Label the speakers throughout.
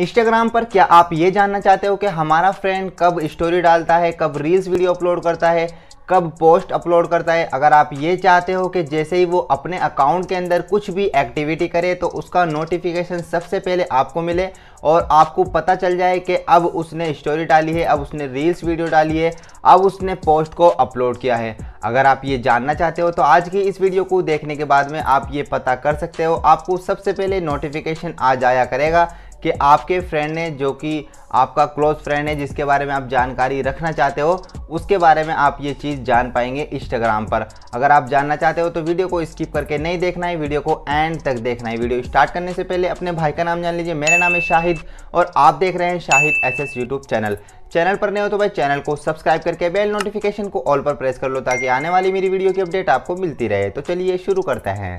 Speaker 1: Instagram पर क्या आप ये जानना चाहते हो कि हमारा फ्रेंड कब स्टोरी डालता है कब रील्स वीडियो अपलोड करता है कब पोस्ट अपलोड करता है अगर आप ये चाहते हो कि जैसे ही वो अपने अकाउंट के अंदर कुछ भी एक्टिविटी करे तो उसका नोटिफिकेशन सबसे पहले आपको मिले और आपको पता चल जाए कि अब उसने स्टोरी डाली है अब उसने रील्स वीडियो डाली है अब उसने पोस्ट को अपलोड किया है अगर आप ये जानना चाहते हो तो आज की इस वीडियो को देखने के बाद में आप ये पता कर सकते हो आपको सबसे पहले नोटिफिकेशन आ जाया करेगा कि आपके फ्रेंड ने जो कि आपका क्लोज फ्रेंड है जिसके बारे में आप जानकारी रखना चाहते हो उसके बारे में आप ये चीज़ जान पाएंगे इंस्टाग्राम पर अगर आप जानना चाहते हो तो वीडियो को स्किप करके नहीं देखना है वीडियो को एंड तक देखना है वीडियो स्टार्ट करने से पहले अपने भाई का नाम जान लीजिए मेरा नाम है शाहिद और आप देख रहे हैं Shahid S S YouTube channel channel पर नहीं हो तो भाई चैनल को सब्सक्राइब करके बेल नोटिफिकेशन को ऑल पर प्रेस कर लो ताकि आने वाली मेरी वीडियो की अपडेट आपको मिलती रहे तो चलिए शुरू करते हैं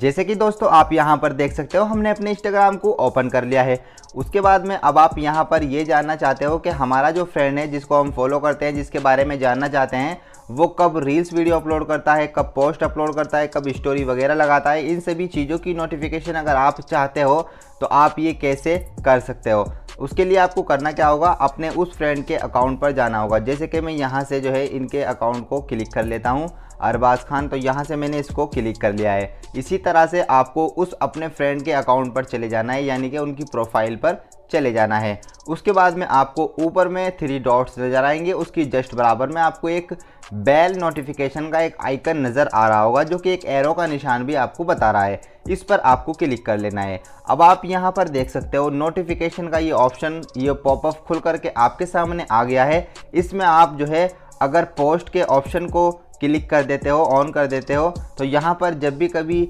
Speaker 1: जैसे कि दोस्तों आप यहाँ पर देख सकते हो हमने अपने इंस्टाग्राम को ओपन कर लिया है उसके बाद में अब आप यहाँ पर ये जानना चाहते हो कि हमारा जो फ्रेंड है जिसको हम फॉलो करते हैं जिसके बारे में जानना चाहते हैं वो कब रील्स वीडियो अपलोड करता है कब पोस्ट अपलोड करता है कब स्टोरी वगैरह लगाता है इन सभी चीज़ों की नोटिफिकेशन अगर आप चाहते हो तो आप ये कैसे कर सकते हो उसके लिए आपको करना क्या होगा अपने उस फ्रेंड के अकाउंट पर जाना होगा जैसे कि मैं यहाँ से जो है इनके अकाउंट को क्लिक कर लेता हूँ अरबाज खान तो यहाँ से मैंने इसको क्लिक कर लिया है इसी तरह से आपको उस अपने फ्रेंड के अकाउंट पर चले जाना है यानी कि उनकी प्रोफाइल पर चले जाना है उसके बाद में आपको ऊपर में थ्री डॉट्स नज़र आएंगे उसकी जस्ट बराबर में आपको एक बेल नोटिफिकेशन का एक आइकन नज़र आ रहा होगा जो कि एक एरो का निशान भी आपको बता रहा है इस पर आपको क्लिक कर लेना है अब आप यहाँ पर देख सकते हो नोटिफिकेशन का ये ऑप्शन ये पॉपअप खुल करके आपके सामने आ गया है इसमें आप जो है अगर पोस्ट के ऑप्शन को क्लिक कर देते हो ऑन कर देते हो तो यहाँ पर जब भी कभी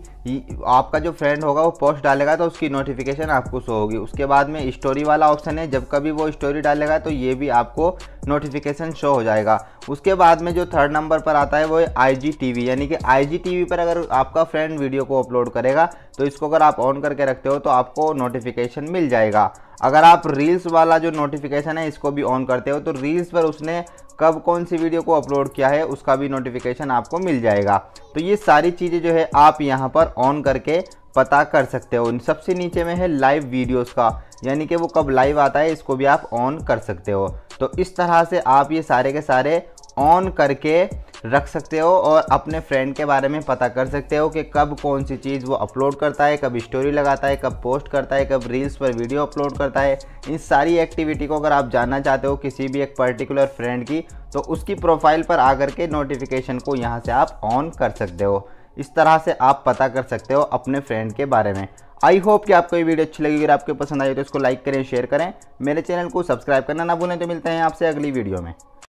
Speaker 1: आपका जो फ्रेंड होगा वो पोस्ट डालेगा तो उसकी नोटिफिकेशन आपको शो होगी उसके बाद में स्टोरी वाला ऑप्शन है जब कभी वो स्टोरी डालेगा तो ये भी आपको नोटिफिकेशन शो हो जाएगा उसके बाद में जो थर्ड नंबर पर आता है वो है आई यानी कि आई पर अगर आपका फ्रेंड वीडियो को अपलोड करेगा तो इसको अगर आप ऑन करके रखते हो तो आपको नोटिफिकेशन मिल जाएगा अगर आप रील्स वाला जो नोटिफिकेशन है इसको भी ऑन करते हो तो रील्स पर उसने कब कौन सी वीडियो को अपलोड किया है उसका भी नोटिफिकेशन आपको मिल जाएगा तो ये सारी चीज़ें जो है आप यहाँ पर ऑन करके पता कर सकते हो सबसे नीचे में है लाइव वीडियोस का यानी कि वो कब लाइव आता है इसको भी आप ऑन कर सकते हो तो इस तरह से आप ये सारे के सारे ऑन करके रख सकते हो और अपने फ्रेंड के बारे में पता कर सकते हो कि कब कौन सी चीज़ वो अपलोड करता है कब स्टोरी लगाता है कब पोस्ट करता है कब रील्स पर वीडियो अपलोड करता है इन सारी एक्टिविटी को अगर आप जानना चाहते हो किसी भी एक पर्टिकुलर फ्रेंड की तो उसकी प्रोफाइल पर आकर के नोटिफिकेशन को यहाँ से आप ऑन कर सकते हो इस तरह से आप पता कर सकते हो अपने फ्रेंड के बारे में आई होप कि आपको ये वीडियो अच्छी लगी अगर आपको पसंद आई तो इसको लाइक करें शेयर करें मेरे चैनल को सब्सक्राइब करना ना भूलें तो मिलते हैं आपसे अगली वीडियो में